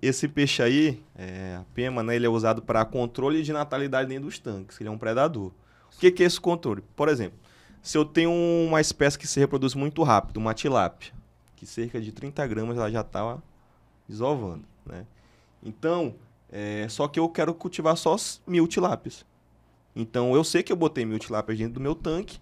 Esse peixe aí, é, a pema, né, ele é usado para controle de natalidade dentro dos tanques. Ele é um predador. O que, que é esse controle? Por exemplo, se eu tenho uma espécie que se reproduz muito rápido, uma tilápia, que cerca de 30 gramas ela já está desovando, né? Então, é, só que eu quero cultivar só mil tilápias. Então, eu sei que eu botei mil tilápias dentro do meu tanque,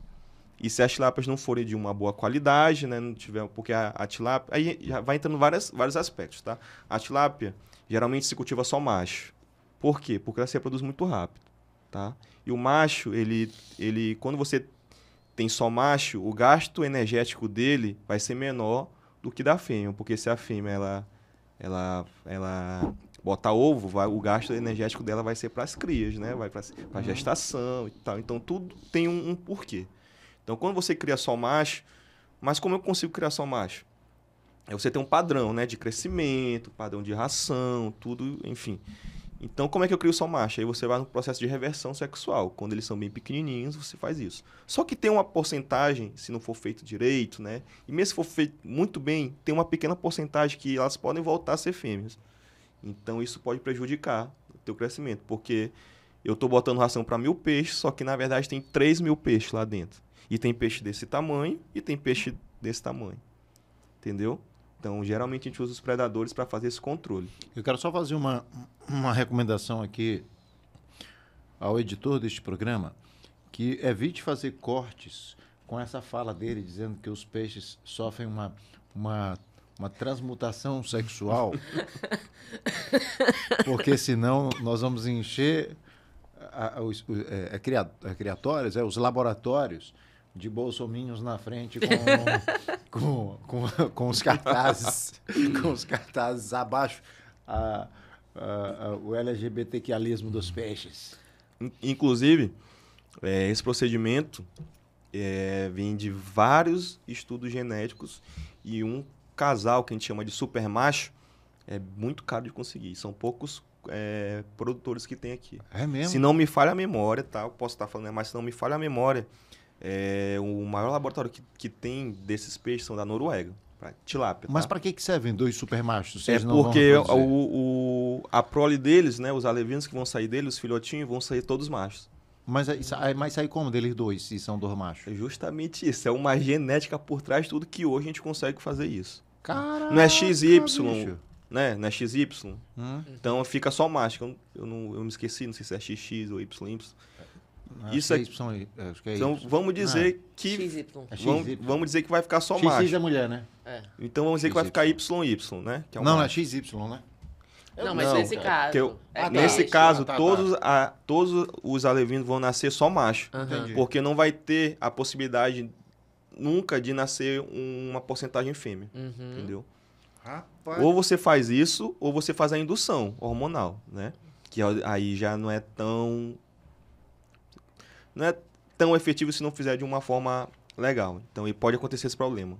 e se as tilápias não forem de uma boa qualidade, né, não tiver, porque a, a tilápia, aí já vai entrando várias, vários aspectos, tá? A tilápia geralmente se cultiva só macho. Por quê? Porque ela se reproduz muito rápido, tá? E o macho, ele, ele quando você tem só macho, o gasto energético dele vai ser menor do que da fêmea, porque se a fêmea ela ela ela botar ovo, vai, o gasto energético dela vai ser para as crias, né? Vai para a uhum. gestação e tal. Então tudo tem um, um porquê. Então, quando você cria só macho, mas como eu consigo criar só macho? É você tem um padrão, né? De crescimento, padrão de ração, tudo, enfim. Então, como é que eu crio só macho? Aí você vai no processo de reversão sexual. Quando eles são bem pequenininhos, você faz isso. Só que tem uma porcentagem, se não for feito direito, né? E mesmo se for feito muito bem, tem uma pequena porcentagem que elas podem voltar a ser fêmeas. Então, isso pode prejudicar o teu crescimento, porque eu estou botando ração para mil peixes, só que na verdade tem 3 mil peixes lá dentro. E tem peixe desse tamanho e tem peixe desse tamanho. Entendeu? Então, geralmente a gente usa os predadores para fazer esse controle. Eu quero só fazer uma, uma recomendação aqui ao editor deste programa, que evite fazer cortes com essa fala dele dizendo que os peixes sofrem uma, uma, uma transmutação sexual, porque senão nós vamos encher a, a, os, é, é a, a é criatórios, é, os laboratórios de bolsominhos na frente com, com, com, com, os cartazes, com os cartazes abaixo a, a, a, o LGBTQialismo dos peixes. Inclusive, é, esse procedimento é, vem de vários estudos genéticos e um casal que a gente chama de super macho é muito caro de conseguir. São poucos é, produtores que tem aqui. É mesmo? Se não me falha a memória, tá? Eu posso estar falando, mas se não me falha a memória, é, o maior laboratório que, que tem desses peixes são da Noruega, para tilápia. Tá? Mas para que, que servem dois supermachos? É porque o, o, a prole deles, né, os alevinos que vão sair dele, os filhotinhos, vão sair todos machos. Mas, mas sai como deles dois, se são dois machos? É justamente isso. É uma genética por trás de tudo que hoje a gente consegue fazer isso. Caraca, não é XY, bicho. né? Não é XY. Hum. Então fica só macho. Eu, eu, não, eu me esqueci, não sei se é XX ou YY. Ah, isso é aqui, é é então vamos dizer ah, que XY. Vamos, é vamos, dizer que vai ficar só é macho. macho. é mulher, né? É. Então vamos dizer XY. que vai ficar YY, né? É um não, macho. é XY, né? Eu, não, mas não, nesse caso. Eu, ah, tá, nesse caso, ah, tá, tá, todos, tá. A, todos os alevinos vão nascer só macho. Uhum. Porque não vai ter a possibilidade nunca de nascer uma porcentagem fêmea. Uhum. Entendeu? Rapaz. Ou você faz isso, ou você faz a indução hormonal, né? Que aí já não é tão não é tão efetivo se não fizer de uma forma legal. Então, e pode acontecer esse problema.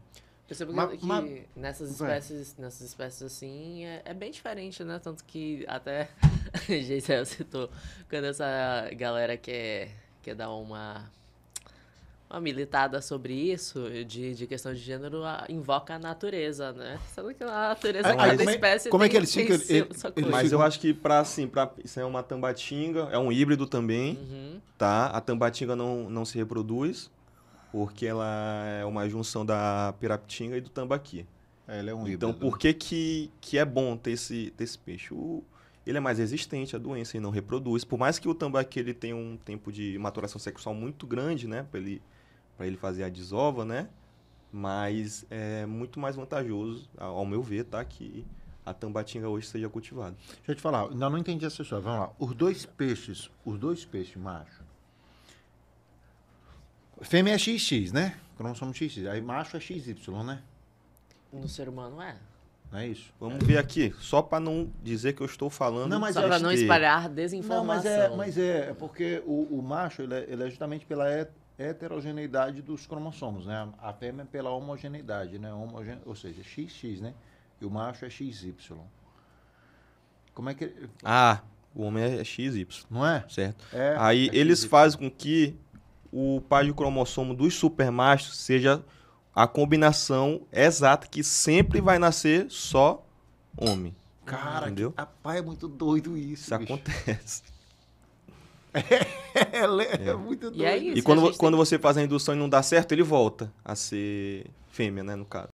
Percebo ma, que ma... nessas espécies, nessas espécies assim, é, é, bem diferente, né? Tanto que até gente eu citou, quando essa galera quer, quer dar uma uma militada sobre isso, de, de questão de gênero, a, invoca a natureza, né? Sendo que a natureza é, cada é, espécie Como é que eles ficam? Ele, ele, mas eu acho que para assim, pra, isso é uma tambatinga, é um híbrido também, uhum. tá? A tambatinga não, não se reproduz, porque ela é uma junção da pirapitinga e do tambaqui. É, é um então, né? por que, que que é bom ter esse, ter esse peixe? O, ele é mais resistente à doença e não reproduz. Por mais que o tambaqui ele tenha um tempo de maturação sexual muito grande, né? Ele para ele fazer a desova, né? Mas é muito mais vantajoso, ao meu ver, tá? Que a tambatinga hoje seja cultivada. Deixa eu te falar, ainda não entendi essa história. Vamos lá. Os dois peixes, os dois peixes macho. Fêmea é XX, né? Cromossomo XX. Aí macho é XY, né? No ser humano é. Não é isso? Vamos é. ver aqui, só para não dizer que eu estou falando. Não, mas para não espalhar desinformação. Não, mas é, mas é, porque o, o macho ele é, ele é justamente pela et heterogeneidade dos cromossomos, né? A fêmea é pela homogeneidade, né? Homogen... Ou seja, XX, né? E o macho é XY. Como é que. Ah, o homem é XY. Não é? Certo. É, Aí é eles fazem com que o par de cromossomo dos supermachos seja a combinação exata que sempre vai nascer só homem. Cara, entendeu? rapaz, é muito doido isso. Isso bicho. acontece. É é, é, é, muito doido. E, é isso, e quando, quando você faz a indução e não dá certo, ele volta a ser fêmea, né, no caso.